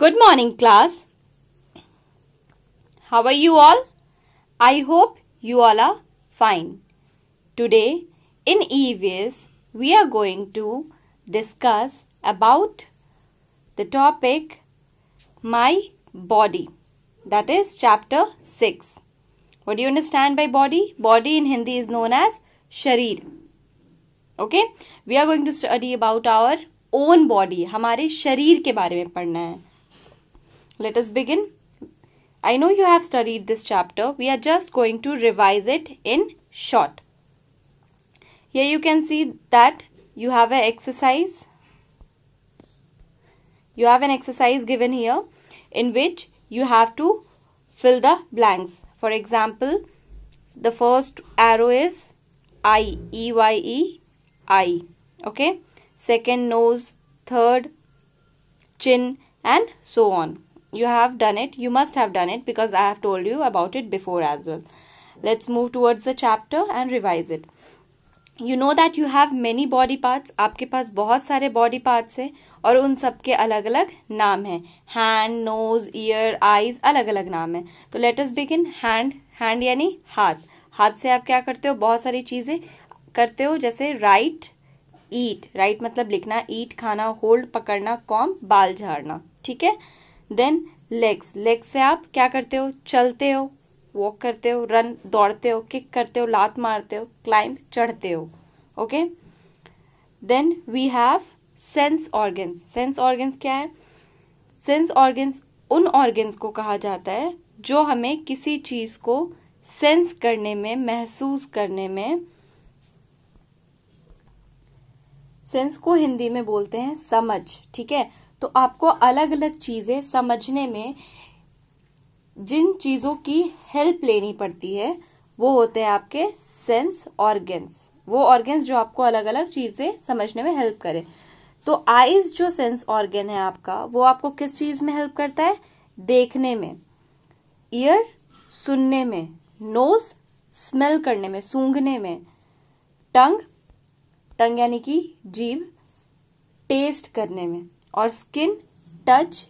Good morning, class. How are you all? I hope you all are fine. Today, in EVS, we are going to discuss about the topic My Body. That is chapter 6. What do you understand by body? Body in Hindi is known as Sharir. Okay? We are going to study about our own body. हमारे शरीर के बारे में पढ़ना है let us begin. I know you have studied this chapter. We are just going to revise it in short. Here you can see that you have an exercise. You have an exercise given here in which you have to fill the blanks. For example, the first arrow is I, E, Y, E, I. Okay. Second nose, third chin and so on. you have done it you must have done it because i have told you about it before as well let's move towards the chapter and revise it you know that you have many body parts आपके पास बहुत सारे body parts हैं और उन सब के अलग अलग नाम हैं हैंड नोज ईयर आईज अलग अलग नाम हैं तो लेटस बिगिन हैंड हैंड यानी हाथ हाथ से आप क्या करते हो बहुत सारी चीज़ें करते हो जैसे राइट ईट राइट मतलब लिखना ईट खाना होल्ड पकड़ना कॉम बाल झाड़ना ठीक है देन लेग्स लेग्स से आप क्या करते हो चलते हो वॉक करते हो रन दौड़ते हो किक करते हो लात मारते हो क्लाइंब चढ़ते हो okay then we have sense organs sense organs क्या है सेंस ऑर्गन्स उन ऑर्गन्स को कहा जाता है जो हमें किसी चीज़ को सेंस करने में महसूस करने में सेंस को हिंदी में बोलते हैं समझ ठीक है तो आपको अलग अलग चीज़ें समझने में जिन चीज़ों की हेल्प लेनी पड़ती है वो होते हैं आपके सेंस ऑर्गेन्स वो ऑर्गेन्स जो आपको अलग अलग चीज़ें समझने में हेल्प करें तो आईज जो सेंस ऑर्गेन है आपका वो आपको किस चीज़ में हेल्प करता है देखने में ईयर सुनने में नोज स्मेल करने में सूंघने में टंग टंग यानी कि जीव टेस्ट करने में और स्किन टच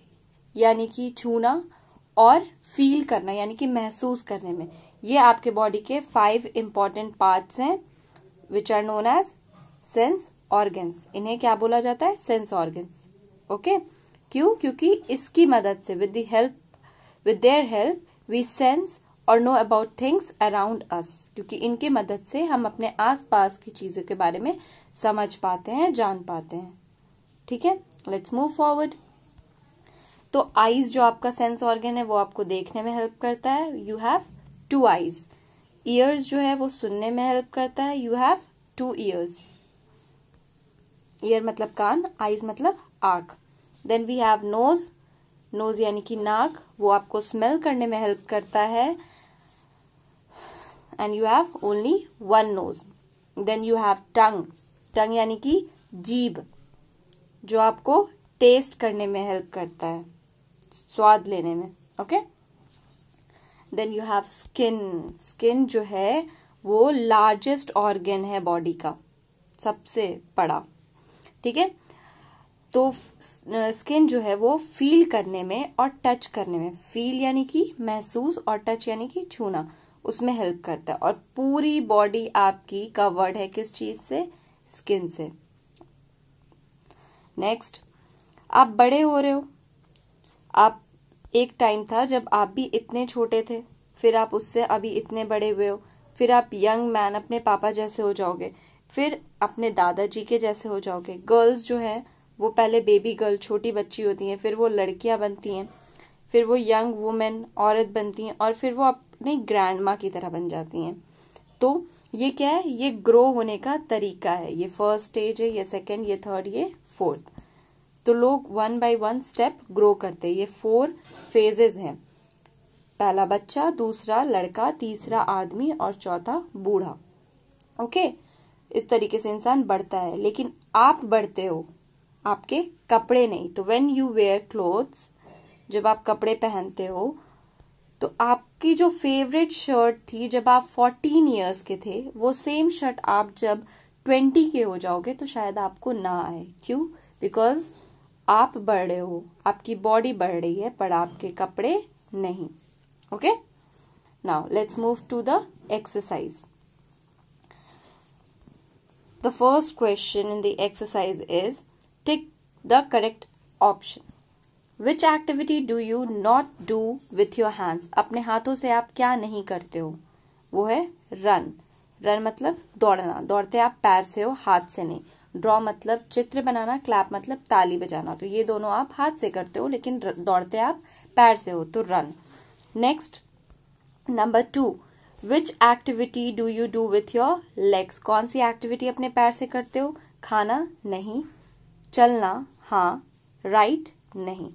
यानी कि छूना और फील करना यानी कि महसूस करने में ये आपके बॉडी के फाइव इंपॉर्टेंट पार्ट्स हैं which are known as sense organs इन्हें क्या बोला जाता है सेंस ऑर्गन्स ओके क्यों क्योंकि इसकी मदद से with the help with their help we sense और know about things around us क्योंकि इनके मदद से हम अपने आसपास की चीज़ों के बारे में समझ पाते हैं जान पाते हैं ठीक है लेट्स मूव फॉरवर्ड तो आईज जो आपका सेंस ऑर्गन है वो आपको देखने में हेल्प करता है you have two eyes ears जो है वो सुनने में हेल्प करता है you have two ears ear मतलब कान आईज मतलब आँख then we have nose nose यानी कि नाक वो आपको स्मेल करने में हेल्प करता है and you have only one nose then you have tongue tongue यानी कि जीभ जो आपको टेस्ट करने में हेल्प करता है स्वाद लेने में okay then you have skin skin जो है वो लार्जेस्ट ऑर्गेन है बॉडी का सबसे बड़ा ठीक है तो स्किन जो है वो फील करने में और टच करने में फील यानी कि महसूस और टच यानी कि छूना उसमें हेल्प करता है और पूरी बॉडी आपकी कवर्ड है किस चीज़ से स्किन से नेक्स्ट आप बड़े हो रहे हो आप एक टाइम था जब आप भी इतने छोटे थे फिर आप उससे अभी इतने बड़े हुए हो फिर आप यंग मैन अपने पापा जैसे हो जाओगे फिर अपने दादाजी के जैसे हो जाओगे गर्ल्स जो हैं वो पहले बेबी गर्ल छोटी बच्ची होती हैं फिर वो लड़कियां बनती हैं फिर वो यंग वुमेन औरत बनती हैं और फिर वो अपनी ग्रैंड माँ की तरह बन जाती हैं तो ये क्या है ये ग्रो होने का तरीका है ये फर्स्ट स्टेज है ये सेकेंड ये थर्ड ये फोर्थ तो लोग one by one step grow करते ये फोर फेजेज हैं पहला बच्चा दूसरा लड़का तीसरा आदमी और चौथा बूढ़ा ओके इस तरीके से इंसान बढ़ता है लेकिन आप बढ़ते हो आपके कपड़े नहीं तो वेन यू वेयर क्लोथ्स जब आप कपड़े पहनते हो तो आपकी जो फेवरेट शर्ट थी जब आप फोर्टीन ईयर्स के थे वो सेम शर्ट आप जब ट्वेंटी के हो जाओगे तो शायद आपको ना आए क्यों बिकॉज आप बढ़ रहे हो आपकी बॉडी बढ़ रही है पर आपके कपड़े नहीं okay now let's move to the exercise the first question in the exercise is tick the correct option which activity do you not do with your hands अपने हाथों से आप क्या नहीं करते हो वो है रन रन मतलब दौड़ना दौड़ते आप पैर से हो हाथ से नहीं ड्रॉ मतलब चित्र बनाना क्लैप मतलब ताली बजाना तो ये दोनों आप हाथ से करते हो लेकिन दौड़ते आप पैर से हो तो run next number two which activity do you do with your legs कौन सी एक्टिविटी अपने पैर से करते हो खाना नहीं चलना हाँ राइट नहीं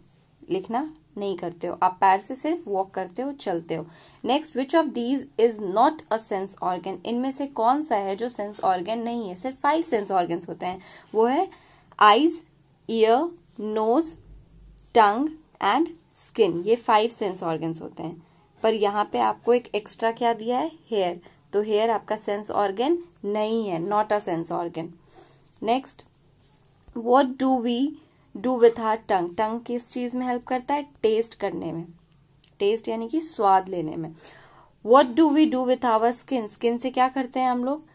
लिखना नहीं करते हो आप पैर से सिर्फ वॉक करते हो चलते हो next which of these is not a sense organ इनमें से कौन सा है जो सेंस ऑर्गन नहीं है सिर्फ फाइव सेंस ऑर्गन्स होते हैं वो है eyes ear nose tongue and skin ये फाइव सेंस ऑर्गेन्स होते हैं पर यहाँ पे आपको एक एक्स्ट्रा क्या दिया है हेयर तो हेयर आपका सेंस ऑर्गन नहीं है not a sense organ next what do we do with our tongue टंग किस चीज में हेल्प करता है टेस्ट करने में टेस्ट यानी कि स्वाद लेने में what do we do with our skin skin से क्या करते हैं हम लोग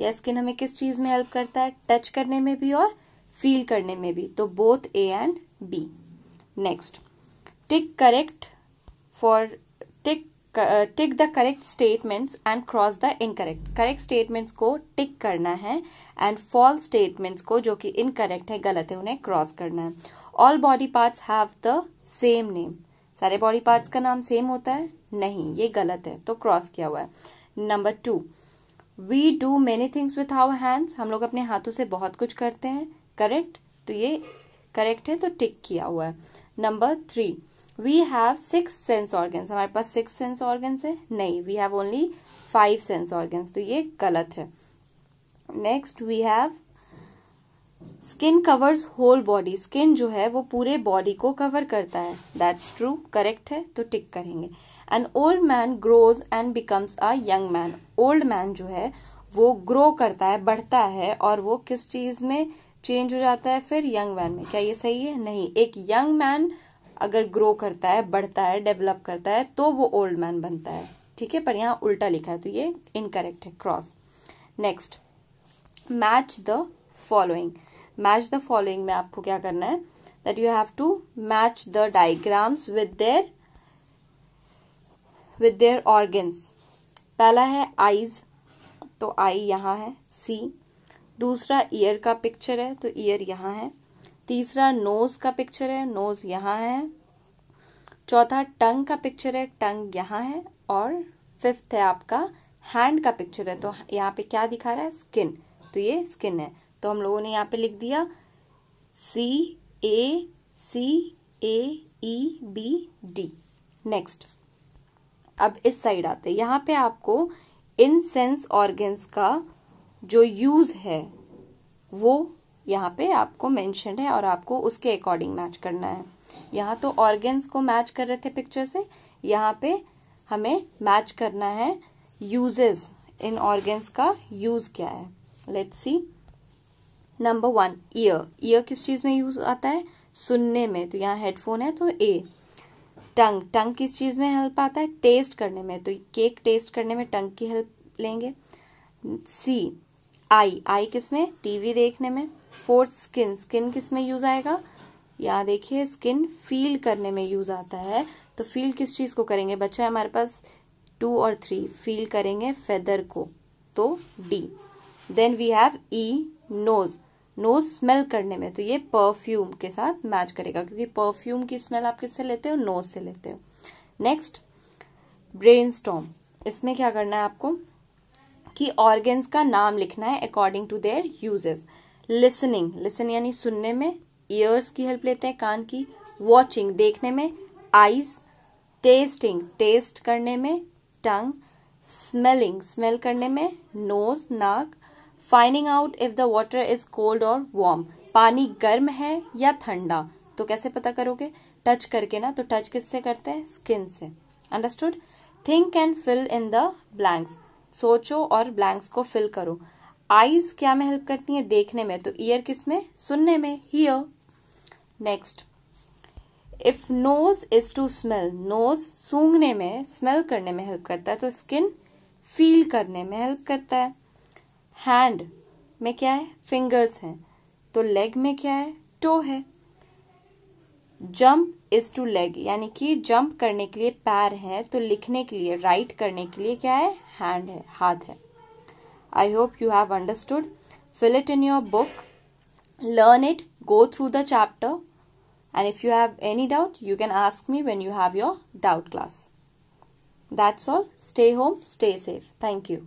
यह स्किन हमें किस चीज में हेल्प करता है टच करने में भी और फील करने में भी तो both A and B next tick correct for tick tick the correct statements and cross the incorrect correct statements को टिक करना है एंड फॉल्स स्टेटमेंट्स को जो कि इनकरेक्ट है गलत है उन्हें क्रॉस करना है all body parts have the same name सारे बॉडी पार्ट्स का नाम सेम होता है नहीं ये गलत है तो क्रॉस किया हुआ है number two we do many things with our hands हम लोग अपने हाथों से बहुत कुछ करते हैं करेक्ट तो ये करेक्ट है तो टिक किया हुआ है number three we have six sense organs हमारे पास सिक्स सेंस ऑर्गन्स है नहीं we have only five sense organs तो ये गलत है next we have skin covers whole body skin जो है वो पूरे बॉडी को कवर करता है दैट्स ट्रू करेक्ट है तो टिक करेंगे an old man grows and becomes a young man old man जो है वो ग्रो करता है बढ़ता है और वो किस चीज में चेंज हो जाता है फिर यंग मैन में क्या ये सही है नहीं एक यंग मैन अगर ग्रो करता है बढ़ता है डेवलप करता है तो वो ओल्ड मैन बनता है ठीक है पर यहाँ उल्टा लिखा है तो ये इनकरेक्ट है cross next match the following match the following में आपको क्या करना है that you have to match the diagrams with their with their organs पहला है आईज तो आई यहाँ है सी दूसरा ईयर का पिक्चर है तो ईयर यहाँ है तीसरा नोज का पिक्चर है नोज यहाँ है चौथा टंग का पिक्चर है टंग यहाँ है और फिफ्थ है आपका हैंड का पिक्चर है तो यहाँ पे क्या दिखा रहा है स्किन तो ये स्किन है तो हम लोगों ने यहाँ पे लिख दिया C A C A E B D next अब इस साइड आते हैं यहाँ पे आपको इन सेंस ऑर्गेन्स का जो यूज है वो यहाँ पे आपको मेंशन है और आपको उसके अकॉर्डिंग मैच करना है यहाँ तो ऑर्गेन्स को मैच कर रहे थे पिक्चर से यहाँ पे हमें मैच करना है यूजेस इन ऑर्गेन्स का यूज क्या है let's see number one ear ear किस चीज में यूज आता है सुनने में तो यहाँ हेडफोन है तो ए टंग टंग किस चीज में हेल्प आता है टेस्ट करने में तो केक टेस्ट करने में टंग की हेल्प लेंगे सी आई आई किस में टीवी देखने में फोर्थ स्किन स्किन किस में यूज आएगा यहाँ देखिए स्किन फील करने में यूज आता है तो फील किस चीज को करेंगे बच्चा हमारे पास टू और थ्री फील करेंगे फेदर को तो D then we have E nose nose smell करने में तो ये परफ्यूम के साथ मैच करेगा क्योंकि परफ्यूम की स्मेल आप किससे लेते हो नोज से लेते हो नेक्स्ट ब्रेन इसमें क्या करना है आपको कि ऑर्गेन्स का नाम लिखना है according to their uses listening listen यानी सुनने में ईयर्स की हेल्प लेते हैं कान की वॉचिंग देखने में आईज टेस्टिंग टेस्ट करने में टंग स्मेलिंग स्मेल करने में नोज नाक finding out if the water is cold और वार्म पानी गर्म है या ठंडा तो कैसे पता करोगे टच करके ना तो टच किससे करते हैं स्किन से understood think and fill in the blanks सोचो और ब्लैंक्स को फिल करो आईज क्या में हेल्प करती है देखने में तो ईयर किस में सुनने में ही next if nose is to smell nose सूंघने में स्मेल करने में हेल्प करता है तो स्किन फील करने में हेल्प करता है हैंड में क्या है फिंगर्स हैं तो लेग में क्या है टो है जम्प इज टू लेग यानी कि जम्प करने के लिए पैर है तो लिखने के लिए राइट करने के लिए क्या है हैंड है हाथ है I hope you have understood fill it in your book learn it go through the chapter and if you have any doubt you can ask me when you have your doubt class that's all stay home stay safe thank you